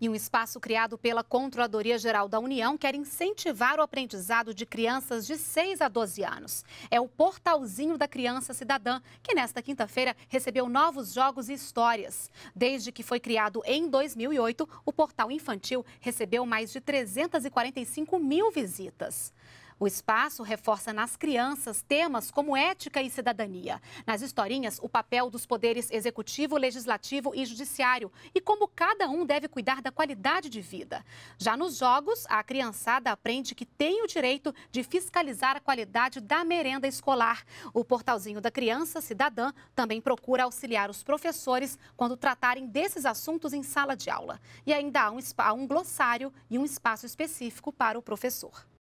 E um espaço criado pela Controladoria Geral da União quer incentivar o aprendizado de crianças de 6 a 12 anos. É o Portalzinho da Criança Cidadã, que nesta quinta-feira recebeu novos jogos e histórias. Desde que foi criado em 2008, o portal infantil recebeu mais de 345 mil visitas. O espaço reforça nas crianças temas como ética e cidadania. Nas historinhas, o papel dos poderes executivo, legislativo e judiciário e como cada um deve cuidar da qualidade de vida. Já nos jogos, a criançada aprende que tem o direito de fiscalizar a qualidade da merenda escolar. O portalzinho da criança cidadã também procura auxiliar os professores quando tratarem desses assuntos em sala de aula. E ainda há um, um glossário e um espaço específico para o professor.